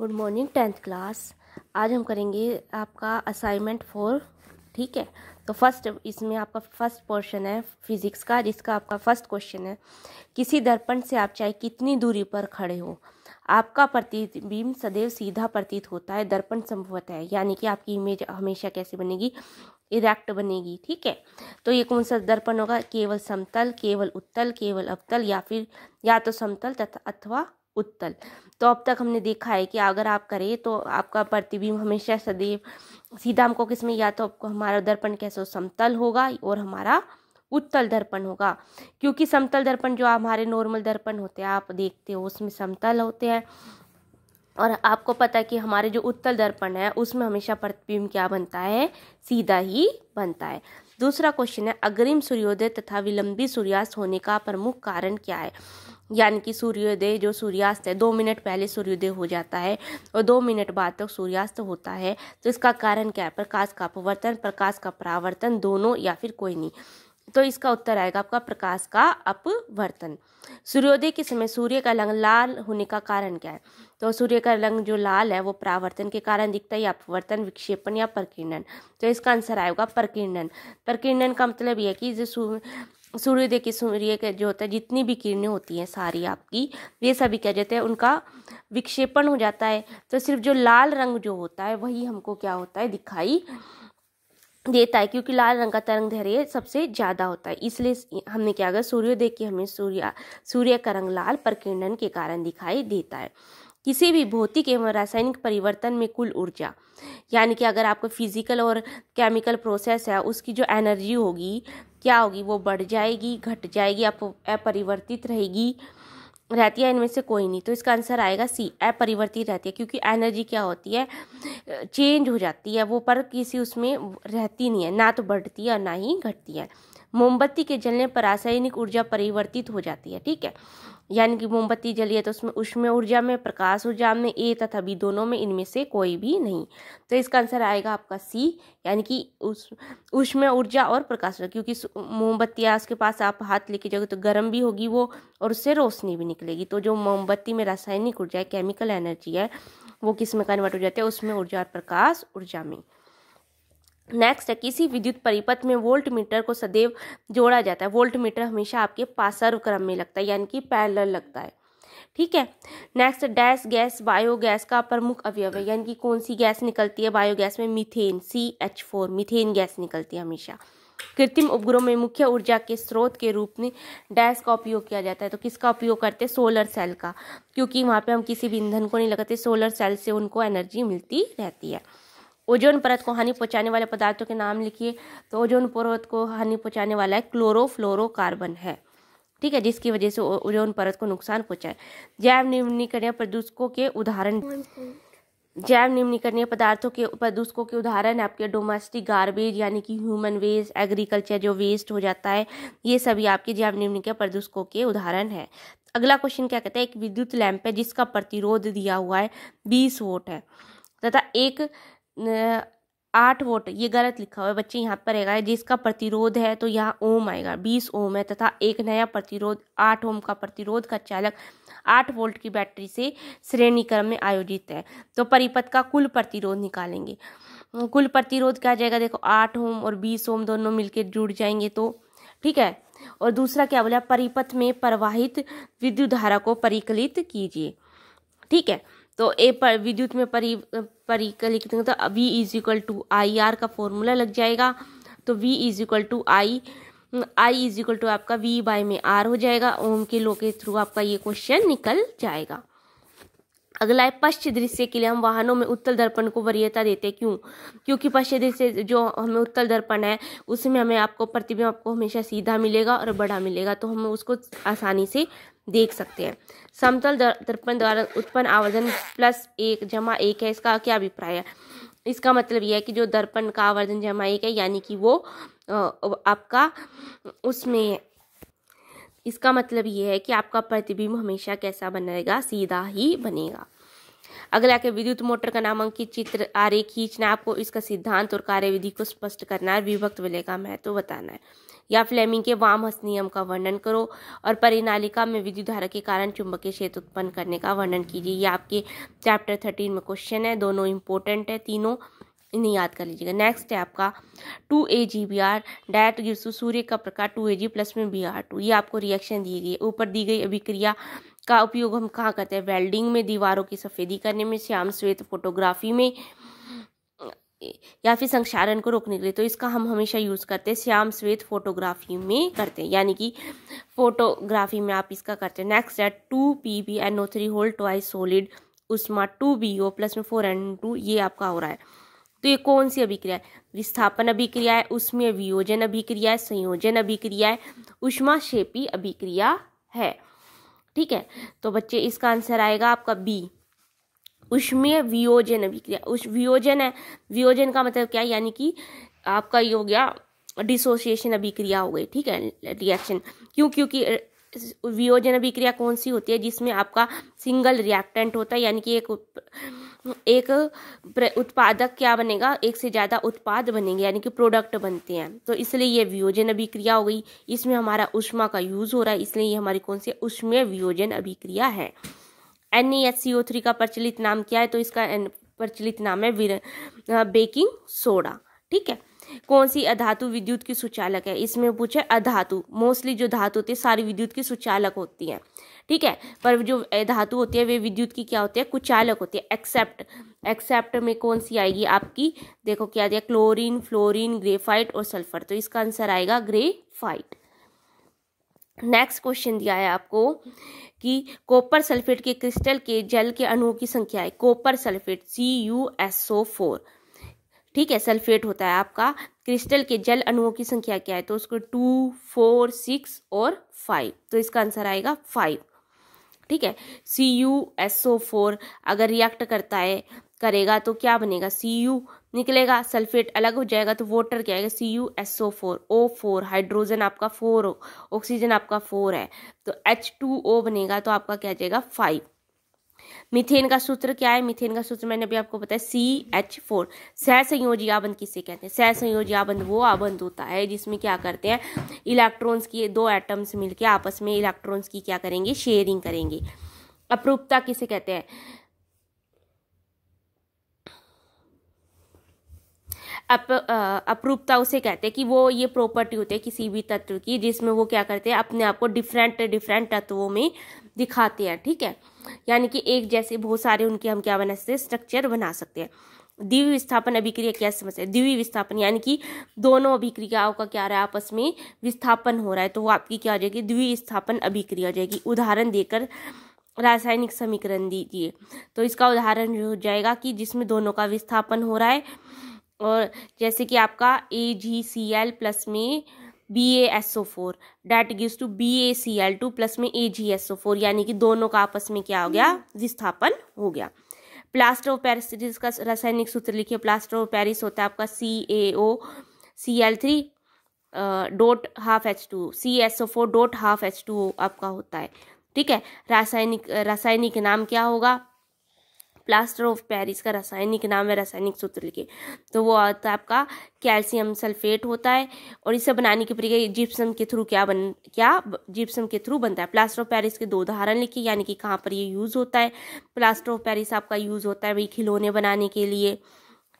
Good morning tenth class आज हम करेंगे आपका असाइनमेंट फोर ठीक है तो फर्स्ट इसमें आपका फर्स्ट पोर्शन है फिजिक्स का जिसका आपका फर्स्ट क्वेश्चन है किसी दर्पण से आप चाहे कितनी दूरी पर खड़े हो आपका प्रतिबिंब सदैव सीधा प्रतीत होता है दर्पण संभवत है यानी कि आपकी इमेज हमेशा कैसे बनेगी इरेक्ट बनेगी ठीक है तो ये कौन सा दर्पण होगा केवल समतल केवल उत्तल केवल अवतल या फिर या तो समतल तथा अथवा उत्तल तो अब तक हमने देखा है कि अगर आप करें तो आपका प्रतिबिंब हमेशा सदैव सीधा हमको किसमें या तो आपको हमारा दर्पण कैसे समतल होगा और हमारा उत्तल दर्पण होगा क्योंकि समतल दर्पण जो हमारे नॉर्मल दर्पण होते हैं आप देखते हो उसमें समतल होते हैं और आपको पता है कि हमारे जो उत्तल दर्पण है उसमें हमेशा प्रतिबिंब क्या बनता है सीधा ही बनता है दूसरा क्वेश्चन है अग्रिम सूर्योदय तथा विलंबी सूर्यास्त होने का प्रमुख कारण क्या है यानी कि सूर्योदय जो सूर्यास्त है दो मिनट पहले सूर्योदय हो जाता है और दो मिनट बाद तक सूर्यास्त होता है तो इसका कारण क्या है प्रकाश का अपवर्तन प्रकाश का परावर्तन दोनों या फिर कोई नहीं तो इसका उत्तर आएगा आपका प्रकाश का अपवर्तन सूर्योदय के समय सूर्य का रंग लाल होने का कारण क्या है तो सूर्य का रंग जो लाल है वो परावर्तन के कारण दिखता है या अपवर्तन विक्षेपण या प्रकीर्णन तो इसका आंसर आएगा प्रकीर्णन प्रकीर्णन का मतलब यह कि जो सूर्योदय के सूर्य के जो होता है जितनी भी किरणें होती हैं सारी आपकी ये सभी क्या जाते हैं उनका विक्षेपण हो जाता है तो सिर्फ जो लाल रंग जो होता है वही हमको क्या होता है दिखाई देता है क्योंकि लाल रंग का तरंग धैर्य सबसे ज़्यादा होता है इसलिए हमने क्या कहा सूर्योदय की हमें सूर्य सूर्य का रंग लाल प्रकीर्णन के कारण दिखाई देता है किसी भी भौतिक एवं रासायनिक परिवर्तन में कुल ऊर्जा यानी कि अगर आपको फिजिकल और केमिकल प्रोसेस है उसकी जो एनर्जी होगी क्या होगी वो बढ़ जाएगी घट जाएगी अपरिवर्तित रहेगी रहती है इनमें से कोई नहीं तो इसका आंसर आएगा सी अपरिवर्तित रहती है क्योंकि एनर्जी क्या होती है चेंज हो जाती है वो पर किसी उसमें रहती नहीं है ना तो बढ़ती है और ना ही घटती है मोमबत्ती के जलने पर रासायनिक ऊर्जा परिवर्तित हो जाती है ठीक है यानी कि मोमबत्ती जली है तो उसमें उष्म ऊर्जा में प्रकाश ऊर्जा में ए तथा बी दोनों में इनमें से कोई भी नहीं तो इसका आंसर आएगा आपका सी यानी कि उस उष्म ऊर्जा और प्रकाश ऊर्जा क्योंकि मोमबत्तियाँ उसके पास आप हाथ लेके जाओगे तो गर्म भी होगी वो और उससे रोशनी भी निकलेगी तो जो मोमबत्ती में रासायनिक ऊर्जा है केमिकल एनर्जी है वो किस में कन्वर्ट हो जाती है उसमें ऊर्जा और प्रकाश ऊर्जा में नेक्स्ट है किसी विद्युत परिपथ में वोल्ट मीटर को सदैव जोड़ा जाता है वोल्ट मीटर हमेशा आपके पासर्व क्रम में लगता है यानी कि पैरलर लगता है ठीक है नेक्स्ट डैश गैस बायोगैस का प्रमुख अवयव है यानी कि कौन सी गैस निकलती है बायोगैस में methane C H four methane gas निकलती है हमेशा कृत्रिम उपग्रहों में मुख्य ऊर्जा के स्रोत के रूप में डैस का उपयोग किया जाता है तो किसका उपयोग करते हैं सोलर सेल का क्योंकि वहाँ पे हम किसी भी ईंधन को नहीं लगाते सोलर सेल से उनको एनर्जी मिलती रहती है ओजोन परत को हानि पहुंचाने वाले पदार्थों के नाम लिखिए तो ओजोन परत को हानि पहुंचाने वाला है क्लोरोफ्लोरोकार्बन है ठीक है जिसकी वजह से ओजोन परत को नुकसान पहुंचाए जैव निम्नीकरणीय प्रदूषकों के उदाहरण जैव निम्नीकरणीय पदार्थों के प्रदूषकों के उदाहरण आपके डोमेस्टिक गार्बेज यानी कि ह्यूमन वेस्ट एग्रीकल्चर जो वेस्ट हो जाता है ये सभी आपके जैव निम्नीकरण प्रदूषकों के उदाहरण है अगला क्वेश्चन क्या कहता है एक विद्युत लैंप है जिसका प्रतिरोध दिया हुआ है बीस वोट है तथा एक आठ वोट ये गलत लिखा हुआ है बच्चे यहाँ पर रहेगा जिसका प्रतिरोध है तो यहाँ ओम आएगा बीस ओम है तथा एक नया प्रतिरोध आठ ओम का प्रतिरोध का चालक आठ वोल्ट की बैटरी से श्रेणी क्रम में आयोजित है तो परिपथ का कुल प्रतिरोध निकालेंगे कुल प्रतिरोध क्या जाएगा देखो आठ ओम और बीस ओम दोनों मिलकर जुड़ जाएंगे तो ठीक है और दूसरा क्या बोला परिपथ में प्रवाहित विद्युत धारा को परिकलित कीजिए ठीक है तो ए पर विद्युत में परि पर इक्वल लिख तो V is equal to I R का फॉर्मूला लग जाएगा तो V is equal to I I is equal to आपका वी बाई में आर हो जाएगा ओम के लो के थ्रू आपका ये क्वेश्चन निकल जाएगा अगला है पश्च दृश्य के लिए हम वाहनों में उत्तल दर्पण को वरीयता देते क्यों क्योंकि पश्च दृश्य जो हमें उत्तल दर्पण है उसमें हमें आपको प्रतिबिंब आपको हमेशा सीधा मिलेगा और बड़ा मिलेगा तो हम उसको आसानी से देख सकते हैं समतल दर्पण द्वारा उत्पन्न आवर्धन प्लस एक जमा एक है इसका क्या अभिप्राय है इसका मतलब यह है कि जो दर्पण का आवर्धन जमा एक है यानी कि वो आपका उसमें इसका मतलब ये है कि आपका प्रतिबिंब हमेशा कैसा बनेगा सीधा ही बनेगा अगला के विद्युत मोटर का नामांकित चित्र आरे खींचना आपको इसका सिद्धांत और कार्यविधि को स्पष्ट करना है विभक्त विलय का महत्व तो बताना है या फ्लेमिंग के वामहस नियम का वर्णन करो और परिनालिका में विद्युत धारा के कारण चुंबकीय क्षेत्र उत्पन्न करने का वर्णन कीजिए यह आपके चैप्टर थर्टीन में क्वेश्चन है दोनों इंपॉर्टेंट है तीनों इन्हें याद कर लीजिएगा नेक्स्ट है आपका two A G B R direct गिरसू सूर्य का प्रकार टू ए जी प्लस में बी आर टू ये आपको रिएक्शन दी गई है ऊपर दी गई अभिक्रिया का उपयोग हम कहाँ करते हैं वेल्डिंग में दीवारों की सफ़ेदी करने में श्याम श्वेत फोटोग्राफी में या फिर संक्षारण को रोकने के लिए तो इसका हम हमेशा यूज़ करते हैं श्याम श्वेत फोटोग्राफी में करते हैं यानी कि फोटोग्राफी में आप इसका करते हैं नेक्स्ट है two P B N O three होल टॉय सोलिड उष्मा टू बी ओ प्लस में फोर एन टू ये आपका हो रहा है तो ये कौन सी अभिक्रिया है विस्थापन अभिक्रिया है उसमें वियोजन अभिक्रिया है संयोजन अभिक्रिया है उष्मा शेपी अभिक्रिया है ठीक है तो बच्चे इसका आंसर आएगा आपका बी उष्मीय वियोजन अभिक्रिया उष वियोजन है वियोजन का मतलब क्या यानी कि आपका ये हो गया डिसोसिएशन अभिक्रिया हो गई ठीक है रिएक्शन क्यों क्योंकि वियोजन अभिक्रिया कौन सी होती है जिसमें आपका सिंगल रिएक्टेंट होता है यानी कि एक एक उत्पादक क्या बनेगा एक से ज़्यादा उत्पाद बनेंगे यानी कि प्रोडक्ट बनते हैं तो इसलिए ये वियोजन अभिक्रिया हो गई इसमें हमारा उष्मा का यूज़ हो रहा है इसलिए ये हमारी कौन सी उष्मीय वियोजन अभिक्रिया है N E S C O three का प्रचलित नाम क्या है तो इसका प्रचलित नाम है बेकिंग सोडा ठीक है कौन सी अधातु विद्युत की सुचालक है इसमें पूछा अधातु मोस्टली जो धातु होती है सारी विद्युत की सुचालक होती है ठीक है पर जो धातु होती है वे विद्युत की क्या होती है कुचालक होती है एक्सेप्ट एक्सेप्ट में कौन सी आएगी आपकी देखो क्या दिया क्लोरीन फ्लोरीन ग्रेफाइट और सल्फर तो इसका आंसर आएगा ग्रेफाइट नेक्स्ट क्वेश्चन दिया है आपको कि कॉपर सल्फेट के क्रिस्टल के जल के अणुओं की संख्या है copper sulphate C U S O four ठीक है सल्फेट होता है आपका क्रिस्टल के जल अणुओं की संख्या क्या है तो उसको टू फोर सिक्स और फाइव तो इसका आंसर आएगा फाइव ठीक है C U S O four अगर रिएक्ट करता है करेगा तो क्या बनेगा सी यू निकलेगा सल्फेट अलग हो जाएगा तो वाटर क्या आएगा C U S O four O four hydrogen आपका फोर ऑक्सीजन आपका फोर है तो एच टू ओ बनेगा तो आपका क्या जाएगा फाइव मिथेन का सूत्र क्या है मिथेन का सूत्र मैंने अभी आपको बताया सी एच फोर सह संयोजी आबंध किसे कहते हैं सह संयोजी आबंध वो आबंध होता है जिसमें क्या करते हैं इलेक्ट्रॉन्स की दो एटम्स मिलकर आपस में इलेक्ट्रॉन्स की क्या करेंगे शेयरिंग करेंगे अप्रूपता किसे कहते हैं अप्रूपता अपरूपता उसे कहते हैं कि वो ये प्रॉपर्टी होती है किसी भी तत्व की जिसमें वो क्या करते हैं अपने आप को डिफरेंट डिफरेंट तत्वों में दिखाते हैं ठीक है यानी कि एक जैसे बहुत सारे उनके हम क्या बना सकते हैं स्ट्रक्चर बना सकते हैं दिव्य विस्थापन अभिक्रिया क्या समझते हैं दिव्य विस्थापन यानी कि दोनों अभिक्रियाओं का क्या रहा है आपस में विस्थापन हो रहा है तो वो आपकी क्या हो जाएगी द्वि विस्थापन अभिक्रिया हो जाएगी उदाहरण देकर रासायनिक समीकरण दीजिए तो इसका उदाहरण हो जाएगा कि जिसमें दोनों का विस्थापन हो रहा है और जैसे कि आपका A G C L plus में B A S O four that gives two B A C L two plus में A G S O four यानी कि दोनों का आपस में क्या हो गया हम्म। विस्थापन हो गया प्लास्टर ऑफ पेरिस जिसका रासायनिक सूत्र लिखिए प्लास्टर ऑफ पेरिस होता है आपका C A O C L three dot half H two C S O four dot half H two आपका होता है ठीक है रासायनिक रासायनिक नाम क्या होगा प्लास्टर ऑफ पेरिस का रासायनिक नाम है रासायनिक सूत्र लिखे तो वो आता है आपका कैल्शियम सल्फेट होता है और इसे बनाने की प्रक्रिया जिप्सम के थ्रू क्या बन क्या जिप्सम के थ्रू बनता है प्लास्टर ऑफ पेरिस के दो उदाहरण लिखे यानी कि कहाँ पर ये यूज़ होता है प्लास्टर ऑफ पेरिस आपका यूज़ होता है भाई खिलौने बनाने के लिए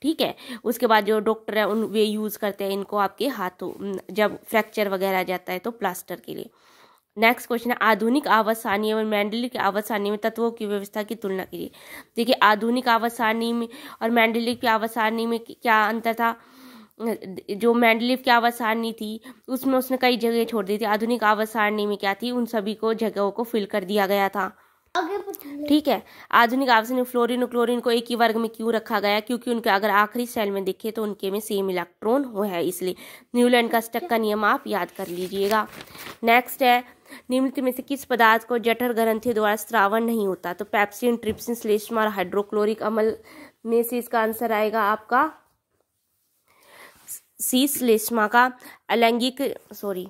ठीक है उसके बाद जो डॉक्टर है उन वे यूज़ करते हैं इनको आपके हाथों जब फ्रैक्चर वगैरह जाता है तो प्लास्टर के लिए नेक्स्ट क्वेश्चन है आधुनिक आवास सारणी और मैंडलिक आवास सारणी में तत्वों की व्यवस्था की तुलना करिए देखिए आधुनिक आवास सारणी में और मैंडलिक की आवास सारणी में क्या अंतर था जो मैंडलिव की आवास सारणी थी उसमें उसने कई जगह छोड़ दी थी आधुनिक आवास सारणी में क्या थी उन सभी को जगहों को फिल कर दिया गया था ठीक है आधुनिक आवास में फ्लोरिन और क्लोरिन को एक ही वर्ग में क्यों रखा गया क्योंकि उनके अगर आखिरी सेल में देखे तो उनके में सेम इलेक्ट्रॉन हो है इसलिए न्यूलैंड का स्टक का अच्छा। नियम आप याद कर लीजिएगा नेक्स्ट है निम्नलिखित में से किस पदार्थ को जठर ग्रंथियों द्वारा श्रावण नहीं होता तो पैप्सिन ट्रिप्सिन श्लेष्मा और हाइड्रोक्लोरिक अम्ल में से इसका आंसर आएगा आपका सी श्लेष्मा का अलैंगिक सॉरी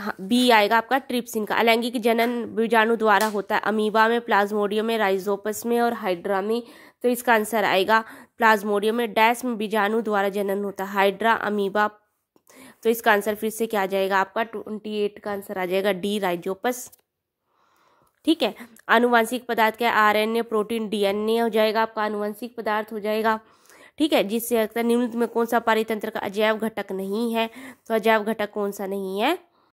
हाँ, बी आएगा आपका ट्रिप्सिन का अलैंगिक जनन बीजाणु द्वारा होता है अमीबा में प्लाज्मोडियम में राइजोपस में और हाइड्रा में तो इसका आंसर आएगा प्लाज्मोडियम में डैश में बीजाणु द्वारा जनन होता है हाइड्रा अमीबा तो इसका आंसर फिर से क्या आ जाएगा आपका ट्वेंटी एट का आंसर आ जाएगा डी राइजोपस ठीक है आनुवंशिक पदार्थ क्या R N A protein D N A हो जाएगा आपका आनुवंशिक पदार्थ हो जाएगा ठीक है जिससे निम्न में कौन सा पारितंत्र का अजैव घटक नहीं है तो अजैव घटक कौन सा नहीं है